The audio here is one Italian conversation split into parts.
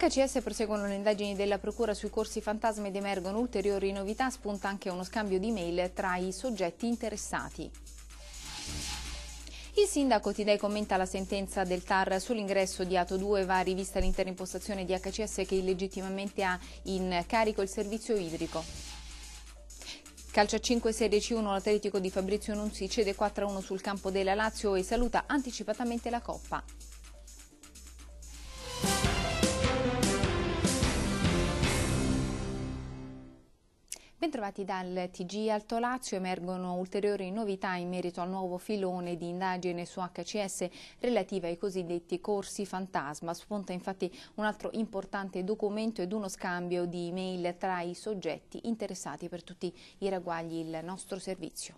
HCS proseguono le indagini della Procura sui corsi fantasma ed emergono ulteriori novità, spunta anche uno scambio di mail tra i soggetti interessati. Il sindaco Tidei commenta la sentenza del TAR sull'ingresso di Ato 2, va rivista l'intera impostazione di HCS che illegittimamente ha in carico il servizio idrico. Calcia 5 Serie C1 l'Atletico di Fabrizio Nunzi cede 4-1 sul campo della Lazio e saluta anticipatamente la Coppa. Bentrovati dal TG Alto Lazio, emergono ulteriori novità in merito al nuovo filone di indagine su HCS relativa ai cosiddetti corsi fantasma. Spunta infatti un altro importante documento ed uno scambio di email tra i soggetti interessati per tutti i ragguagli il nostro servizio.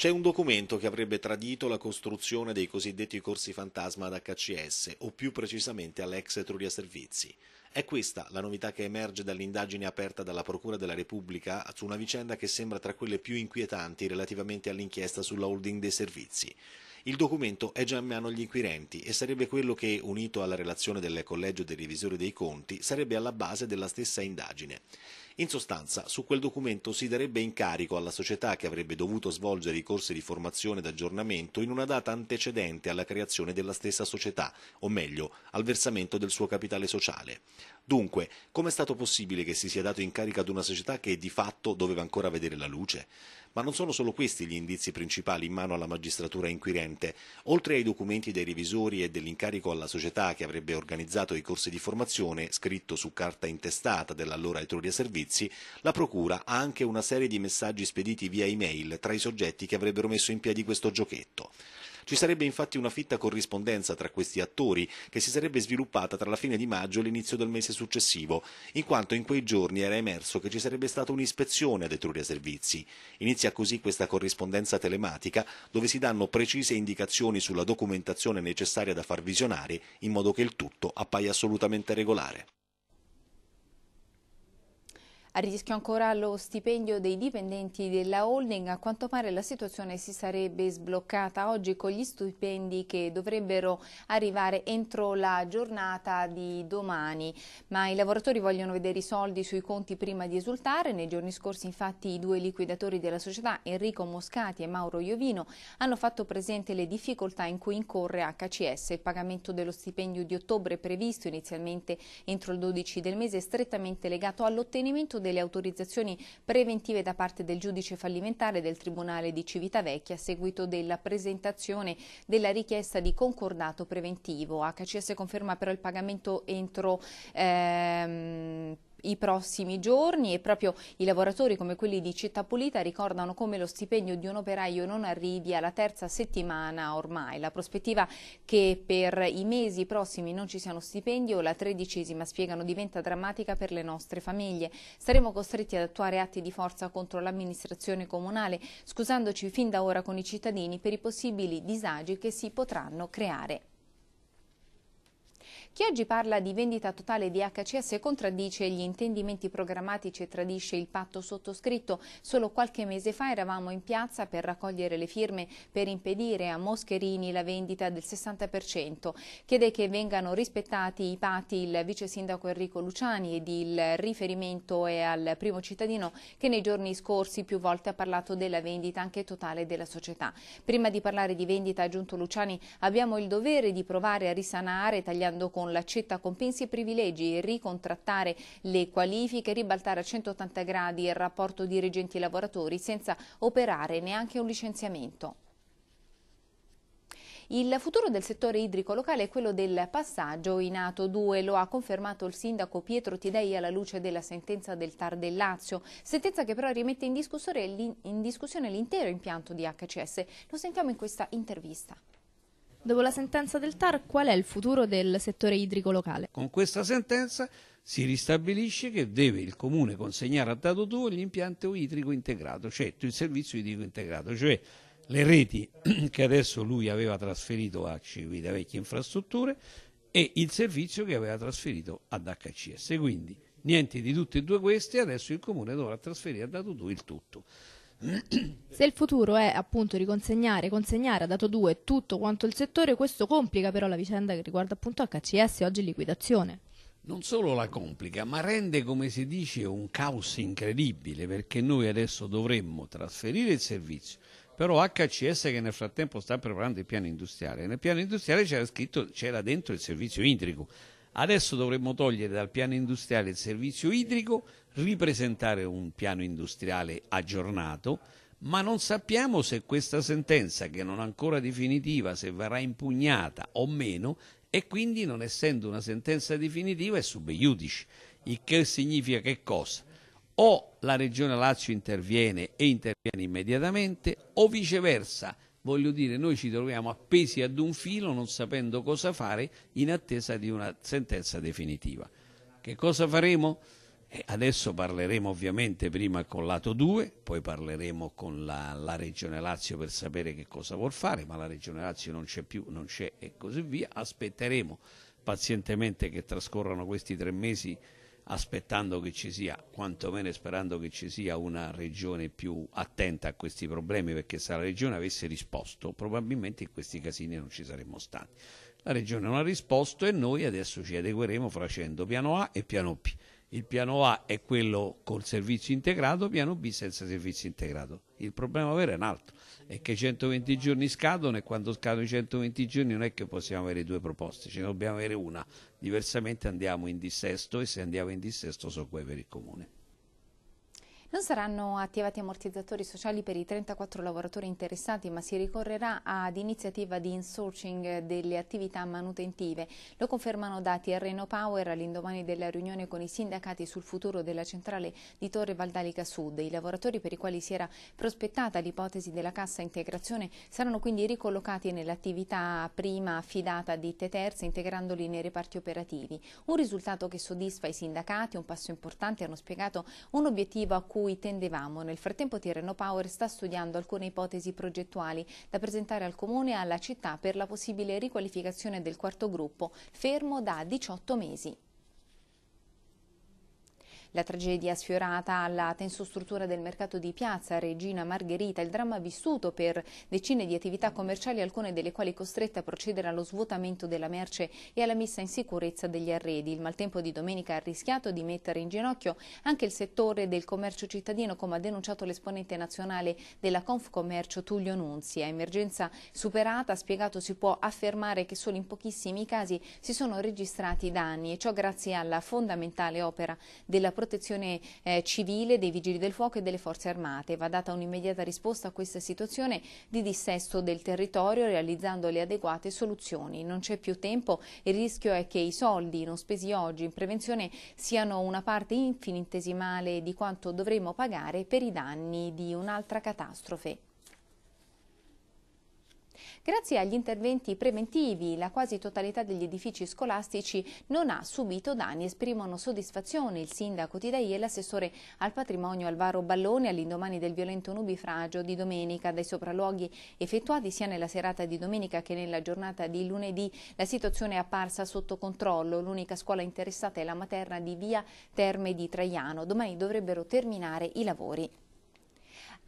C'è un documento che avrebbe tradito la costruzione dei cosiddetti corsi fantasma ad HCS, o più precisamente all'ex Etruria Servizi. È questa la novità che emerge dall'indagine aperta dalla Procura della Repubblica su una vicenda che sembra tra quelle più inquietanti relativamente all'inchiesta sulla holding dei servizi. Il documento è già in mano agli inquirenti e sarebbe quello che, unito alla relazione del Collegio dei Revisori dei Conti, sarebbe alla base della stessa indagine. In sostanza, su quel documento si darebbe incarico alla società che avrebbe dovuto svolgere i corsi di formazione ed aggiornamento in una data antecedente alla creazione della stessa società, o meglio, al versamento del suo capitale sociale. Dunque, com'è stato possibile che si sia dato incarico ad una società che di fatto doveva ancora vedere la luce? Ma non sono solo questi gli indizi principali in mano alla magistratura inquirente. Oltre ai documenti dei revisori e dell'incarico alla società che avrebbe organizzato i corsi di formazione, scritto su carta intestata dell'allora Etruria Servizi, la Procura ha anche una serie di messaggi spediti via e-mail tra i soggetti che avrebbero messo in piedi questo giochetto. Ci sarebbe infatti una fitta corrispondenza tra questi attori che si sarebbe sviluppata tra la fine di maggio e l'inizio del mese successivo, in quanto in quei giorni era emerso che ci sarebbe stata un'ispezione ad Etruria Servizi. Inizia così questa corrispondenza telematica dove si danno precise indicazioni sulla documentazione necessaria da far visionare in modo che il tutto appaia assolutamente regolare. A rischio ancora lo stipendio dei dipendenti della holding, a quanto pare la situazione si sarebbe sbloccata oggi con gli stipendi che dovrebbero arrivare entro la giornata di domani, ma i lavoratori vogliono vedere i soldi sui conti prima di esultare, nei giorni scorsi infatti i due liquidatori della società Enrico Moscati e Mauro Iovino hanno fatto presente le difficoltà in cui incorre HCS, il pagamento dello stipendio di ottobre previsto inizialmente entro il 12 del mese è strettamente legato all'ottenimento delle autorizzazioni preventive da parte del giudice fallimentare del Tribunale di Civitavecchia a seguito della presentazione della richiesta di concordato preventivo. HCS conferma però il pagamento entro ehm, i prossimi giorni e proprio i lavoratori come quelli di Città Pulita ricordano come lo stipendio di un operaio non arrivi alla terza settimana ormai. La prospettiva che per i mesi prossimi non ci siano stipendi o la tredicesima spiegano diventa drammatica per le nostre famiglie. Saremo costretti ad attuare atti di forza contro l'amministrazione comunale, scusandoci fin da ora con i cittadini per i possibili disagi che si potranno creare. Chi oggi parla di vendita totale di HCS contraddice gli intendimenti programmatici e tradisce il patto sottoscritto. Solo qualche mese fa eravamo in piazza per raccogliere le firme per impedire a Moscherini la vendita del 60%. Chiede che vengano rispettati i patti il vice sindaco Enrico Luciani ed il riferimento è al primo cittadino che nei giorni scorsi più volte ha parlato della vendita anche totale della società. Prima di parlare di vendita, ha aggiunto Luciani, abbiamo il dovere di provare a risanare tagliando conti con la compensi e privilegi, ricontrattare le qualifiche, ribaltare a 180 gradi il rapporto dirigenti lavoratori senza operare neanche un licenziamento. Il futuro del settore idrico locale è quello del passaggio in Ato 2, lo ha confermato il sindaco Pietro Tidei alla luce della sentenza del TAR del Lazio, sentenza che però rimette in discussione l'intero impianto di HCS. Lo sentiamo in questa intervista. Dopo la sentenza del TAR, qual è il futuro del settore idrico locale? Con questa sentenza si ristabilisce che deve il comune consegnare a dato tuo l'impianto idrico integrato, cioè il servizio idrico integrato, cioè le reti che adesso lui aveva trasferito a Civita Vecchie Infrastrutture e il servizio che aveva trasferito ad HCS. Quindi niente di tutte e due queste, adesso il comune dovrà trasferire a dato tuo il tutto. Se il futuro è appunto riconsegnare, consegnare a dato 2 tutto quanto il settore, questo complica però la vicenda che riguarda appunto HCS oggi liquidazione. Non solo la complica, ma rende, come si dice, un caos incredibile, perché noi adesso dovremmo trasferire il servizio, però HCS che nel frattempo sta preparando il piano industriale, nel piano industriale c'era scritto, c'era dentro il servizio idrico, Adesso dovremmo togliere dal piano industriale il servizio idrico, ripresentare un piano industriale aggiornato, ma non sappiamo se questa sentenza, che non è ancora definitiva, se verrà impugnata o meno, e quindi non essendo una sentenza definitiva è sub iudice, il che significa che cosa? O la Regione Lazio interviene e interviene immediatamente, o viceversa Voglio dire, noi ci troviamo appesi ad un filo non sapendo cosa fare in attesa di una sentenza definitiva. Che cosa faremo? adesso parleremo ovviamente prima con lato 2, poi parleremo con la, la, Regione Lazio per sapere che cosa vuol fare, ma la Regione Lazio non c'è più, non c'è e così via. Aspetteremo pazientemente che trascorrano questi tre mesi aspettando che ci sia, quantomeno sperando che ci sia una regione più attenta a questi problemi, perché se la regione avesse risposto probabilmente in questi casini non ci saremmo stati. La regione non ha risposto e noi adesso ci adegueremo facendo piano A e piano B. Il piano A è quello col servizio integrato, piano B senza servizio integrato. Il problema vero è un altro, è che i 120 giorni scadono e quando scadono i 120 giorni non è che possiamo avere due proposte, ce ne dobbiamo avere una, diversamente andiamo in dissesto e se andiamo in dissesto so quei per il comune. Non saranno attivati ammortizzatori sociali per i 34 lavoratori interessati, ma si ricorrerà ad iniziativa di insourcing delle attività manutentive. Lo confermano dati a Reno Power all'indomani della riunione con i sindacati sul futuro della centrale di Torre Valdalica Sud. I lavoratori per i quali si era prospettata l'ipotesi della cassa integrazione saranno quindi ricollocati nell'attività prima affidata a ditte terze, integrandoli nei reparti operativi. Un risultato che soddisfa i sindacati, un passo importante, hanno spiegato un obiettivo a cui cui tendevamo. Nel frattempo Tirreno Power sta studiando alcune ipotesi progettuali da presentare al Comune e alla città per la possibile riqualificazione del quarto gruppo, fermo da 18 mesi. La tragedia sfiorata alla tensostruttura del mercato di piazza Regina Margherita, il dramma vissuto per decine di attività commerciali, alcune delle quali costrette a procedere allo svuotamento della merce e alla messa in sicurezza degli arredi. Il maltempo di domenica ha rischiato di mettere in ginocchio anche il settore del commercio cittadino, come ha denunciato l'esponente nazionale della Confcommercio Tullio Nunzi. A emergenza superata, spiegato, si può affermare che solo in pochissimi casi si sono registrati danni e ciò grazie alla fondamentale opera della protezione eh, civile, dei vigili del fuoco e delle forze armate. Va data un'immediata risposta a questa situazione di dissesto del territorio realizzando le adeguate soluzioni. Non c'è più tempo, il rischio è che i soldi non spesi oggi in prevenzione siano una parte infinitesimale di quanto dovremmo pagare per i danni di un'altra catastrofe. Grazie agli interventi preventivi, la quasi totalità degli edifici scolastici non ha subito danni. Esprimono soddisfazione il sindaco Tidai e l'assessore al patrimonio Alvaro Ballone all'indomani del violento nubifragio di domenica. Dai sopralluoghi effettuati sia nella serata di domenica che nella giornata di lunedì la situazione è apparsa sotto controllo. L'unica scuola interessata è la materna di via Terme di Traiano. Domani dovrebbero terminare i lavori.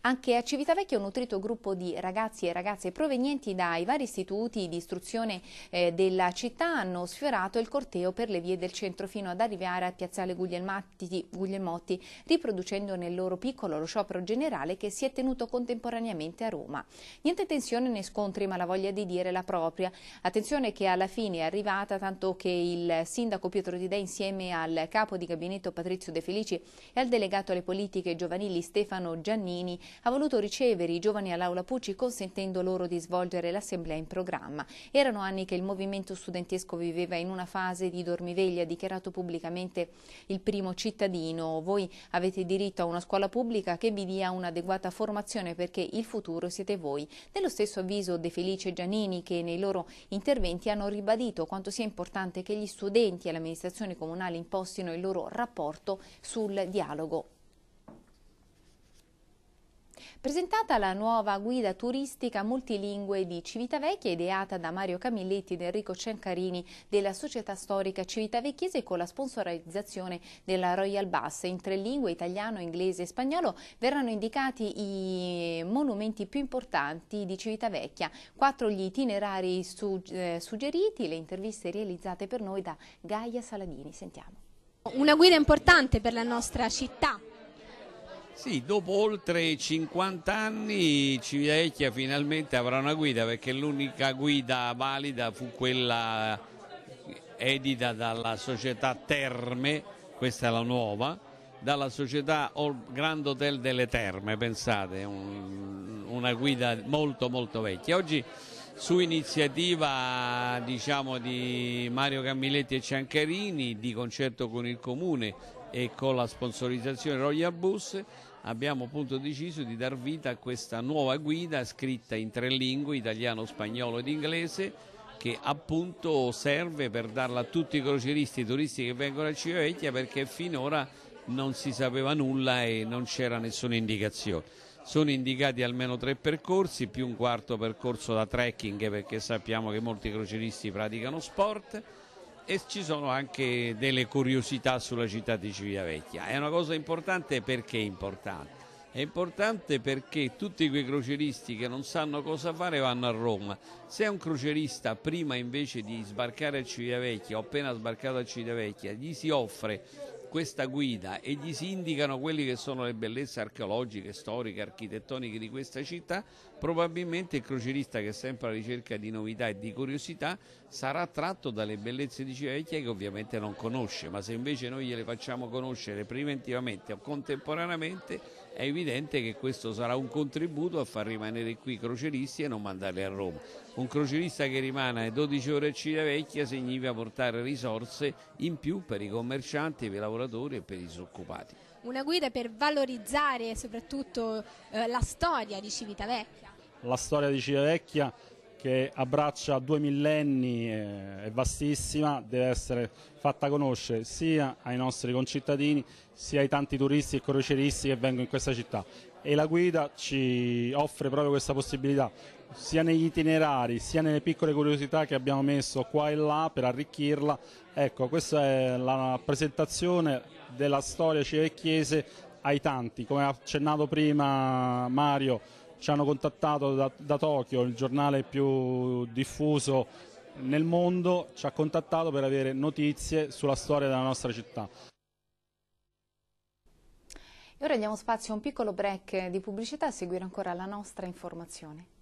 Anche a Civitavecchia un nutrito gruppo di ragazzi e ragazze provenienti dai vari istituti di istruzione eh, della città hanno sfiorato il corteo per le vie del centro fino ad arrivare a Piazzale Guglielmotti, riproducendo nel loro piccolo lo sciopero generale che si è tenuto contemporaneamente a Roma. Niente tensione né scontri ma la voglia di dire la propria. Attenzione che alla fine è arrivata tanto che il sindaco Pietro Tidè insieme al capo di gabinetto Patrizio De Felici e al delegato alle politiche giovanili Stefano Giannini ha voluto ricevere i giovani all'Aula Pucci consentendo loro di svolgere l'assemblea in programma. Erano anni che il movimento studentesco viveva in una fase di dormiveglia, dichiarato pubblicamente il primo cittadino. Voi avete diritto a una scuola pubblica che vi dia un'adeguata formazione perché il futuro siete voi. Nello stesso avviso De Felice e Giannini che nei loro interventi hanno ribadito quanto sia importante che gli studenti e l'amministrazione comunale impostino il loro rapporto sul dialogo Presentata la nuova guida turistica multilingue di Civitavecchia, ideata da Mario Camilletti ed Enrico Ciancarini della società storica civitavecchiese con la sponsorizzazione della Royal Bus. In tre lingue, italiano, inglese e spagnolo, verranno indicati i monumenti più importanti di Civitavecchia, quattro gli itinerari eh, suggeriti, le interviste realizzate per noi da Gaia Saladini. Sentiamo. Una guida importante per la nostra città, sì, dopo oltre 50 anni Civitavecchia finalmente avrà una guida perché l'unica guida valida fu quella edita dalla società Terme, questa è la nuova, dalla società Grand Hotel delle Terme, pensate, un, una guida molto molto vecchia. Oggi su iniziativa diciamo, di Mario Camilletti e Ciancarini, di concerto con il Comune e con la sponsorizzazione Royal Bus abbiamo appunto deciso di dar vita a questa nuova guida scritta in tre lingue, italiano, spagnolo ed inglese, che appunto serve per darla a tutti i croceristi e turisti che vengono a Civivecchia perché finora non si sapeva nulla e non c'era nessuna indicazione. Sono indicati almeno tre percorsi, più un quarto percorso da trekking perché sappiamo che molti croceristi praticano sport e ci sono anche delle curiosità sulla città di Civitavecchia. È una cosa importante perché è importante? È importante perché tutti quei croceristi che non sanno cosa fare vanno a Roma. Se un crocerista prima invece di sbarcare a Civitavecchia o appena sbarcato a Civitavecchia gli si offre questa guida e gli si indicano quelle che sono le bellezze archeologiche, storiche, architettoniche di questa città, probabilmente il crocerista che è sempre alla ricerca di novità e di curiosità sarà attratto dalle bellezze di Civitavecchia che ovviamente non conosce, ma se invece noi gliele facciamo conoscere preventivamente o contemporaneamente è evidente che questo sarà un contributo a far rimanere qui i croceristi e non mandarli a Roma. Un crocerista che rimane 12 ore a Civitavecchia significa portare risorse in più per i commercianti, per i lavoratori e per i disoccupati. Una guida per valorizzare soprattutto eh, la storia di Civitavecchia. La storia di Civitavecchia che abbraccia due millenni, eh, è vastissima, deve essere fatta conoscere sia ai nostri concittadini sia ai tanti turisti e crocieristi che vengono in questa città e la guida ci offre proprio questa possibilità sia negli itinerari sia nelle piccole curiosità che abbiamo messo qua e là per arricchirla ecco questa è la presentazione della storia e chiese ai tanti come ha accennato prima Mario ci hanno contattato da, da Tokyo, il giornale più diffuso nel mondo, ci ha contattato per avere notizie sulla storia della nostra città. E ora diamo spazio a un piccolo break di pubblicità a seguire ancora la nostra informazione.